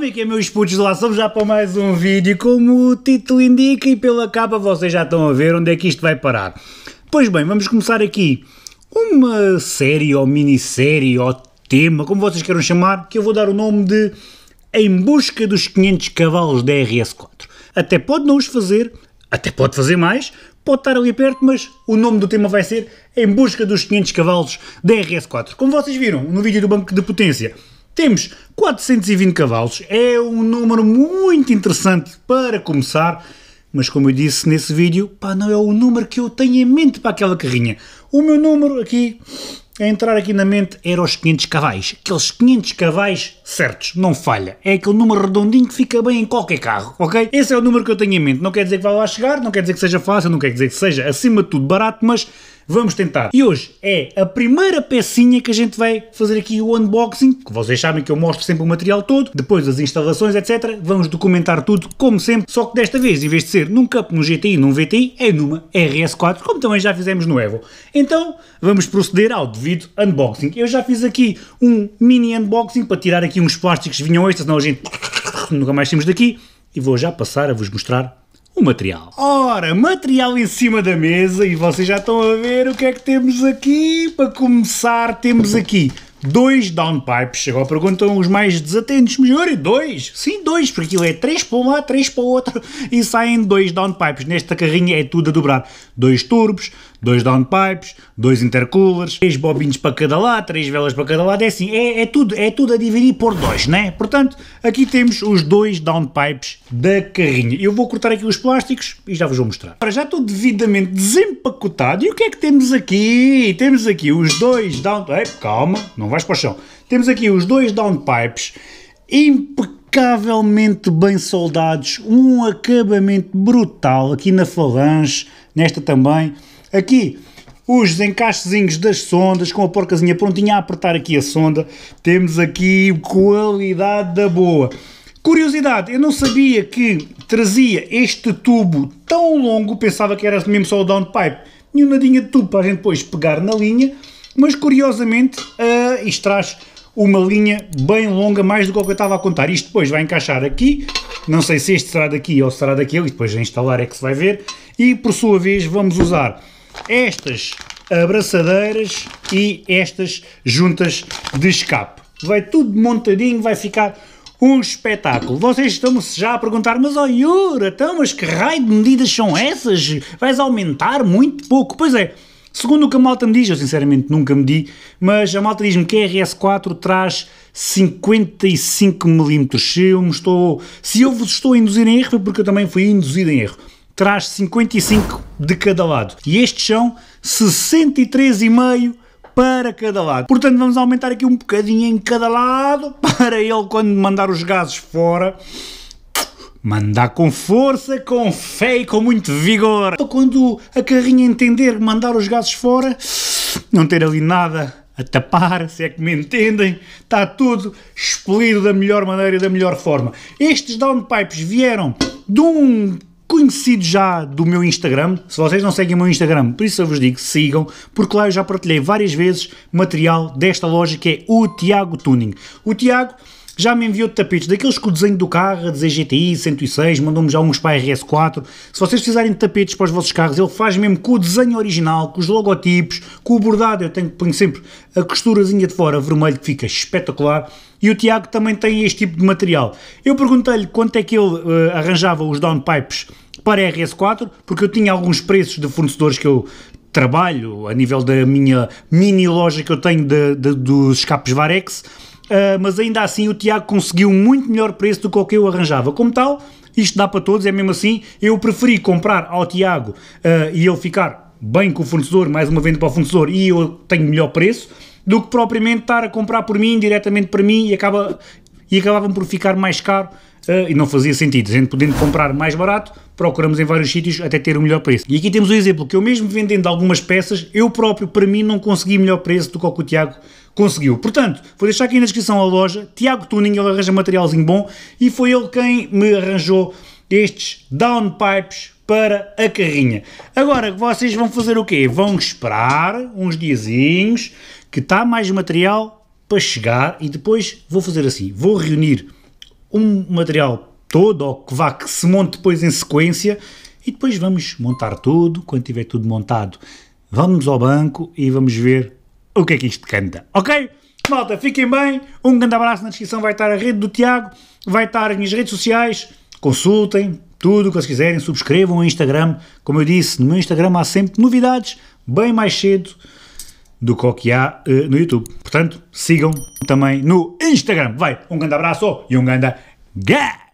é meus putos, lá somos já para mais um vídeo. Como o título indica e pela capa vocês já estão a ver onde é que isto vai parar. Pois bem, vamos começar aqui uma série ou minissérie ou tema, como vocês queiram chamar, que eu vou dar o nome de Em Busca dos 500 Cavalos da RS4. Até pode não os fazer, até pode fazer mais, pode estar ali perto, mas o nome do tema vai ser Em Busca dos 500 Cavalos da RS4. Como vocês viram no vídeo do Banco de Potência, temos 420 cavalos, é um número muito interessante para começar, mas como eu disse nesse vídeo, pá, não é o número que eu tenho em mente para aquela carrinha. O meu número aqui, a entrar aqui na mente, era os 500 cavais. Aqueles 500 cavais certos, não falha. É aquele número redondinho que fica bem em qualquer carro, ok? Esse é o número que eu tenho em mente. Não quer dizer que vá lá chegar, não quer dizer que seja fácil, não quer dizer que seja acima de tudo barato, mas Vamos tentar. E hoje é a primeira pecinha que a gente vai fazer aqui o unboxing, que vocês sabem que eu mostro sempre o material todo, depois as instalações, etc. Vamos documentar tudo, como sempre, só que desta vez, em vez de ser num Cup, num GTI, num VTI, é numa RS4, como também já fizemos no Evo. Então, vamos proceder ao devido unboxing. Eu já fiz aqui um mini unboxing para tirar aqui uns plásticos que vinham estes, senão a gente nunca mais temos daqui, e vou já passar a vos mostrar o material. Ora, material em cima da mesa e vocês já estão a ver o que é que temos aqui. Para começar, temos aqui Dois downpipes. Agora perguntam os mais desatentos, melhor, dois? Sim, dois, porque aquilo é três para um lado, três para o outro e saem dois downpipes. Nesta carrinha é tudo a dobrar. Dois turbos, dois downpipes, dois intercoolers, três bobinhos para cada lado, três velas para cada lado, é assim, é, é, tudo, é tudo a dividir por dois, né? Portanto, aqui temos os dois downpipes da carrinha. Eu vou cortar aqui os plásticos e já vos vou mostrar. Agora já estou devidamente desempacotado e o que é que temos aqui? Temos aqui os dois downpipes, calma, não não vais para o chão. Temos aqui os dois downpipes impecavelmente bem soldados, um acabamento brutal aqui na falange, nesta também. Aqui os encaixezinhos das sondas, com a porcazinha prontinha a apertar aqui a sonda. Temos aqui qualidade da boa. Curiosidade, eu não sabia que trazia este tubo tão longo, pensava que era mesmo só o downpipe. E um nadinha de tubo para a gente depois pegar na linha, mas curiosamente isto traz uma linha bem longa, mais do que eu estava a contar. Isto depois vai encaixar aqui, não sei se este será daqui ou será daquele, e depois a instalar é que se vai ver. E por sua vez vamos usar estas abraçadeiras e estas juntas de escape. Vai tudo montadinho, vai ficar um espetáculo. Vocês estão já a perguntar, mas oh, Yura, então, mas que raio de medidas são essas? Vais aumentar muito pouco? Pois é, Segundo o que a malta me diz, eu sinceramente nunca medi, mas a malta diz-me que a RS4 traz 55mm. Se eu, me estou, se eu vos estou a induzir em erro, porque eu também fui induzido em erro. Traz 55 de cada lado. E estes são 63,5 para cada lado. Portanto, vamos aumentar aqui um bocadinho em cada lado para ele, quando mandar os gases fora, Mandar com força, com fé e com muito vigor. Para quando a carrinha entender mandar os gases fora, não ter ali nada a tapar, se é que me entendem, está tudo expelido da melhor maneira e da melhor forma. Estes downpipes vieram de um conhecido já do meu Instagram. Se vocês não seguem o meu Instagram, por isso eu vos digo, sigam, porque lá eu já partilhei várias vezes material desta loja que é o Tiago Tuning. O Tiago já me enviou tapetes daqueles com o desenho do carro, a dizer GTI 106, mandou-me já uns para a RS4. Se vocês precisarem de tapetes para os vossos carros, ele faz mesmo com o desenho original, com os logotipos, com o bordado. Eu tenho que pôr sempre a costurazinha de fora vermelho que fica espetacular. E o Tiago também tem este tipo de material. Eu perguntei-lhe quanto é que ele uh, arranjava os downpipes para a RS4, porque eu tinha alguns preços de fornecedores que eu trabalho a nível da minha mini loja que eu tenho de, de, dos escapes Varex Uh, mas ainda assim o Tiago conseguiu um muito melhor preço do que o que eu arranjava. Como tal, isto dá para todos, é mesmo assim. Eu preferi comprar ao Tiago uh, e ele ficar bem com o fornecedor, mais uma venda para o fornecedor e eu tenho melhor preço, do que propriamente estar a comprar por mim, diretamente para mim e acaba e acabavam por ficar mais caro eh, e não fazia sentido. A gente podendo comprar mais barato, procuramos em vários sítios até ter o melhor preço. E aqui temos o um exemplo que eu mesmo vendendo algumas peças, eu próprio para mim não consegui melhor preço do que o Tiago conseguiu. Portanto, vou deixar aqui na descrição a loja, Tiago Tuning, ele arranja materialzinho bom e foi ele quem me arranjou estes downpipes para a carrinha. Agora, vocês vão fazer o quê? Vão esperar uns diazinhos que está mais material para chegar e depois vou fazer assim, vou reunir um material todo ou que vá que se monte depois em sequência e depois vamos montar tudo. Quando tiver tudo montado, vamos ao banco e vamos ver o que é que isto canta, ok? Malta, fiquem bem. Um grande abraço. Na descrição vai estar a rede do Tiago, vai estar as minhas redes sociais. Consultem tudo o que vocês quiserem. Subscrevam o Instagram. Como eu disse, no meu Instagram há sempre novidades, bem mais cedo do que o que há uh, no YouTube. Portanto, sigam também no Instagram. Vai, um grande abraço e um grande... Gá!